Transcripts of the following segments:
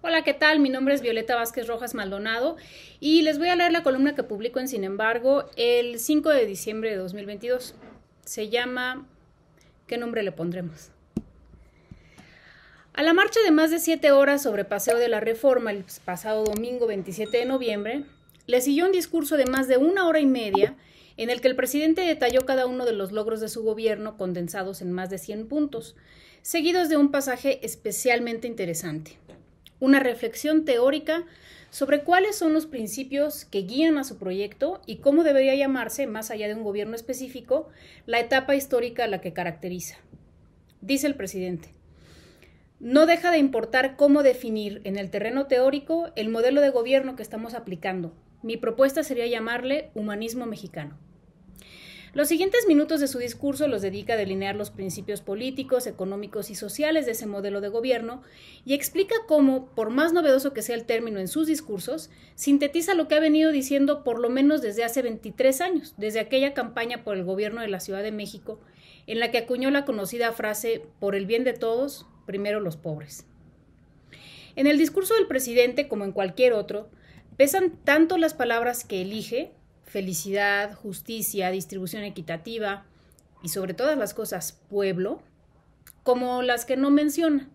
Hola, ¿qué tal? Mi nombre es Violeta Vázquez Rojas Maldonado y les voy a leer la columna que publico en Sin embargo el 5 de diciembre de 2022. Se llama ¿Qué nombre le pondremos? A la marcha de más de siete horas sobre Paseo de la Reforma el pasado domingo 27 de noviembre, le siguió un discurso de más de una hora y media en el que el presidente detalló cada uno de los logros de su gobierno condensados en más de 100 puntos, seguidos de un pasaje especialmente interesante una reflexión teórica sobre cuáles son los principios que guían a su proyecto y cómo debería llamarse, más allá de un gobierno específico, la etapa histórica a la que caracteriza. Dice el presidente, no deja de importar cómo definir en el terreno teórico el modelo de gobierno que estamos aplicando. Mi propuesta sería llamarle humanismo mexicano. Los siguientes minutos de su discurso los dedica a delinear los principios políticos, económicos y sociales de ese modelo de gobierno y explica cómo, por más novedoso que sea el término en sus discursos, sintetiza lo que ha venido diciendo por lo menos desde hace 23 años, desde aquella campaña por el gobierno de la Ciudad de México, en la que acuñó la conocida frase, por el bien de todos, primero los pobres. En el discurso del presidente, como en cualquier otro, pesan tanto las palabras que elige felicidad, justicia, distribución equitativa y sobre todas las cosas pueblo, como las que no menciona.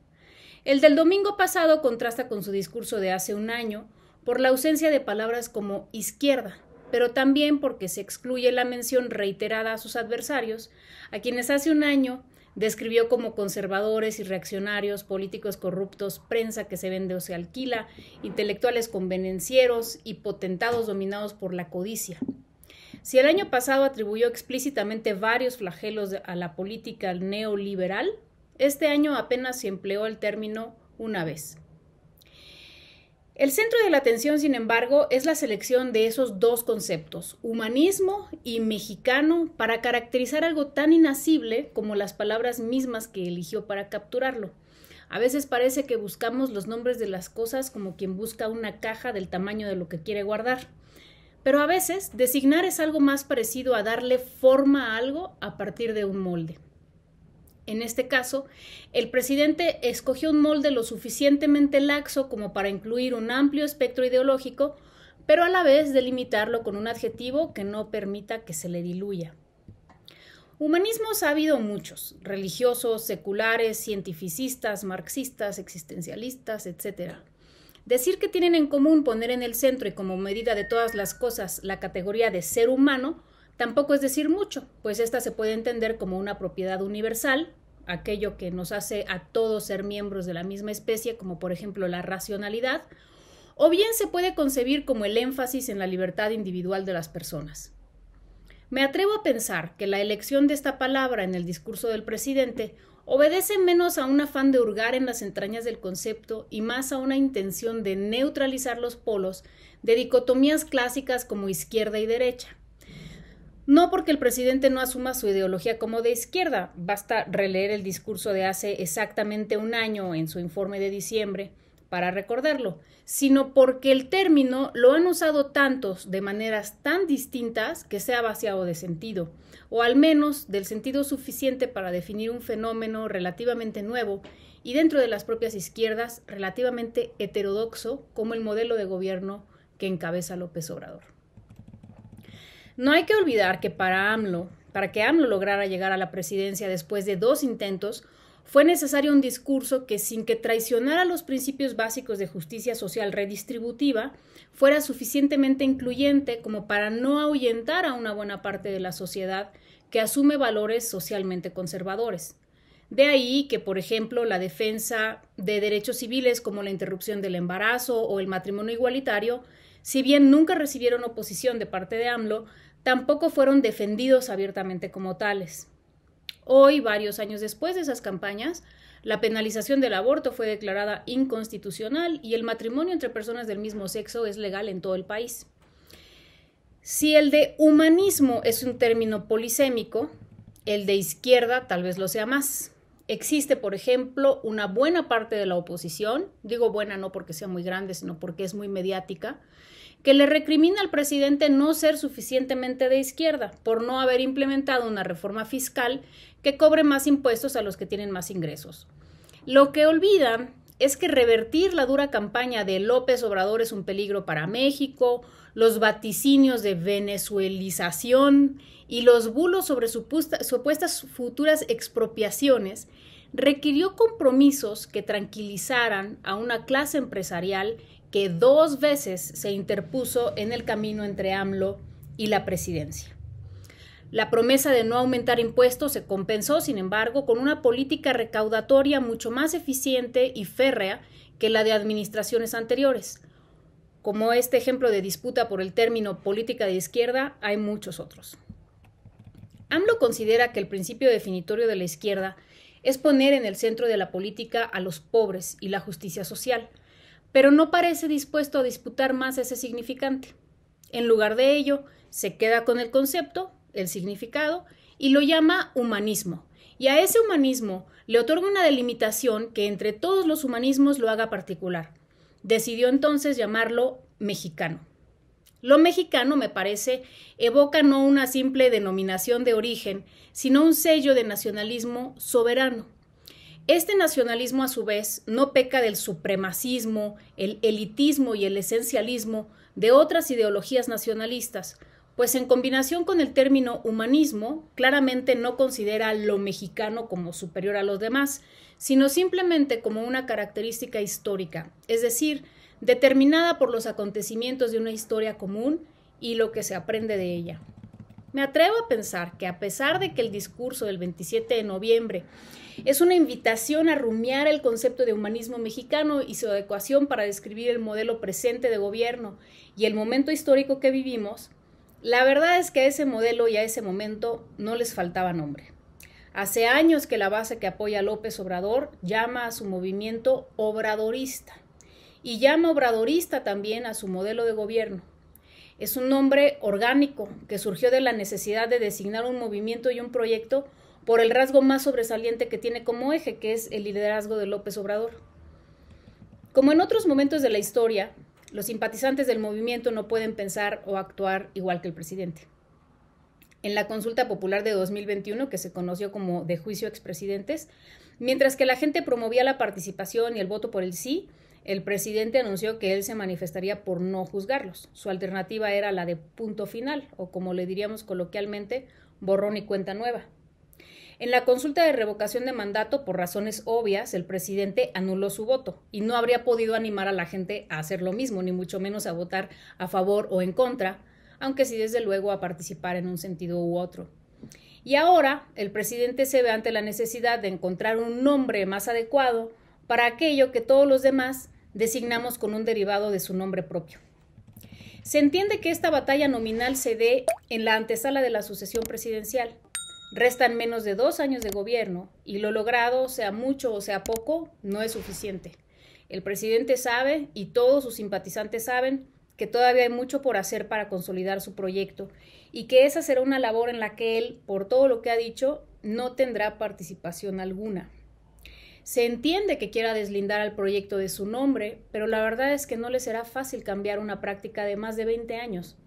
El del domingo pasado contrasta con su discurso de hace un año por la ausencia de palabras como izquierda, pero también porque se excluye la mención reiterada a sus adversarios, a quienes hace un año describió como conservadores y reaccionarios, políticos corruptos, prensa que se vende o se alquila, intelectuales convenencieros y potentados dominados por la codicia. Si el año pasado atribuyó explícitamente varios flagelos a la política neoliberal, este año apenas se empleó el término una vez. El centro de la atención, sin embargo, es la selección de esos dos conceptos, humanismo y mexicano, para caracterizar algo tan inasible como las palabras mismas que eligió para capturarlo. A veces parece que buscamos los nombres de las cosas como quien busca una caja del tamaño de lo que quiere guardar. Pero a veces, designar es algo más parecido a darle forma a algo a partir de un molde. En este caso, el presidente escogió un molde lo suficientemente laxo como para incluir un amplio espectro ideológico, pero a la vez delimitarlo con un adjetivo que no permita que se le diluya. Humanismos ha habido muchos, religiosos, seculares, cientificistas, marxistas, existencialistas, etc. Decir que tienen en común poner en el centro y como medida de todas las cosas la categoría de ser humano Tampoco es decir mucho, pues esta se puede entender como una propiedad universal, aquello que nos hace a todos ser miembros de la misma especie, como por ejemplo la racionalidad, o bien se puede concebir como el énfasis en la libertad individual de las personas. Me atrevo a pensar que la elección de esta palabra en el discurso del presidente obedece menos a un afán de hurgar en las entrañas del concepto y más a una intención de neutralizar los polos de dicotomías clásicas como izquierda y derecha no porque el presidente no asuma su ideología como de izquierda, basta releer el discurso de hace exactamente un año en su informe de diciembre para recordarlo, sino porque el término lo han usado tantos de maneras tan distintas que sea vaciado de sentido, o al menos del sentido suficiente para definir un fenómeno relativamente nuevo y dentro de las propias izquierdas relativamente heterodoxo como el modelo de gobierno que encabeza López Obrador. No hay que olvidar que para AMLO, para que AMLO lograra llegar a la presidencia después de dos intentos, fue necesario un discurso que, sin que traicionara los principios básicos de justicia social redistributiva, fuera suficientemente incluyente como para no ahuyentar a una buena parte de la sociedad que asume valores socialmente conservadores. De ahí que, por ejemplo, la defensa de derechos civiles como la interrupción del embarazo o el matrimonio igualitario, si bien nunca recibieron oposición de parte de AMLO, tampoco fueron defendidos abiertamente como tales. Hoy, varios años después de esas campañas, la penalización del aborto fue declarada inconstitucional y el matrimonio entre personas del mismo sexo es legal en todo el país. Si el de humanismo es un término polisémico, el de izquierda tal vez lo sea más. Existe, por ejemplo, una buena parte de la oposición, digo buena no porque sea muy grande, sino porque es muy mediática, que le recrimina al presidente no ser suficientemente de izquierda por no haber implementado una reforma fiscal que cobre más impuestos a los que tienen más ingresos. Lo que olvidan es que revertir la dura campaña de López Obrador es un peligro para México, los vaticinios de venezuelización y los bulos sobre supuestas futuras expropiaciones requirió compromisos que tranquilizaran a una clase empresarial que dos veces se interpuso en el camino entre AMLO y la presidencia. La promesa de no aumentar impuestos se compensó, sin embargo, con una política recaudatoria mucho más eficiente y férrea que la de administraciones anteriores. Como este ejemplo de disputa por el término política de izquierda, hay muchos otros. AMLO considera que el principio definitorio de la izquierda es poner en el centro de la política a los pobres y la justicia social, pero no parece dispuesto a disputar más ese significante. En lugar de ello, se queda con el concepto, el significado, y lo llama humanismo. Y a ese humanismo le otorga una delimitación que entre todos los humanismos lo haga particular. Decidió entonces llamarlo mexicano. Lo mexicano, me parece, evoca no una simple denominación de origen, sino un sello de nacionalismo soberano. Este nacionalismo, a su vez, no peca del supremacismo, el elitismo y el esencialismo de otras ideologías nacionalistas, pues en combinación con el término humanismo, claramente no considera lo mexicano como superior a los demás, sino simplemente como una característica histórica, es decir, determinada por los acontecimientos de una historia común y lo que se aprende de ella. Me atrevo a pensar que a pesar de que el discurso del 27 de noviembre es una invitación a rumiar el concepto de humanismo mexicano y su adecuación para describir el modelo presente de gobierno y el momento histórico que vivimos, la verdad es que a ese modelo y a ese momento no les faltaba nombre. Hace años que la base que apoya a López Obrador llama a su movimiento obradorista y llama obradorista también a su modelo de gobierno. Es un nombre orgánico que surgió de la necesidad de designar un movimiento y un proyecto por el rasgo más sobresaliente que tiene como eje, que es el liderazgo de López Obrador. Como en otros momentos de la historia, los simpatizantes del movimiento no pueden pensar o actuar igual que el presidente. En la consulta popular de 2021, que se conoció como de juicio expresidentes, mientras que la gente promovía la participación y el voto por el sí, el presidente anunció que él se manifestaría por no juzgarlos. Su alternativa era la de punto final, o como le diríamos coloquialmente, borrón y cuenta nueva. En la consulta de revocación de mandato, por razones obvias, el presidente anuló su voto y no habría podido animar a la gente a hacer lo mismo, ni mucho menos a votar a favor o en contra, aunque sí desde luego a participar en un sentido u otro. Y ahora el presidente se ve ante la necesidad de encontrar un nombre más adecuado para aquello que todos los demás designamos con un derivado de su nombre propio. Se entiende que esta batalla nominal se dé en la antesala de la sucesión presidencial. Restan menos de dos años de gobierno y lo logrado, sea mucho o sea poco, no es suficiente. El presidente sabe y todos sus simpatizantes saben que todavía hay mucho por hacer para consolidar su proyecto y que esa será una labor en la que él, por todo lo que ha dicho, no tendrá participación alguna. Se entiende que quiera deslindar al proyecto de su nombre, pero la verdad es que no le será fácil cambiar una práctica de más de 20 años.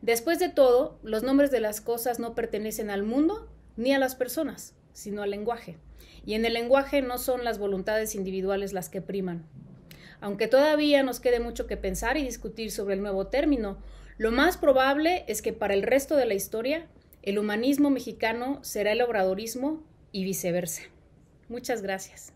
Después de todo, los nombres de las cosas no pertenecen al mundo ni a las personas, sino al lenguaje. Y en el lenguaje no son las voluntades individuales las que priman. Aunque todavía nos quede mucho que pensar y discutir sobre el nuevo término, lo más probable es que para el resto de la historia, el humanismo mexicano será el obradorismo y viceversa. Muchas gracias.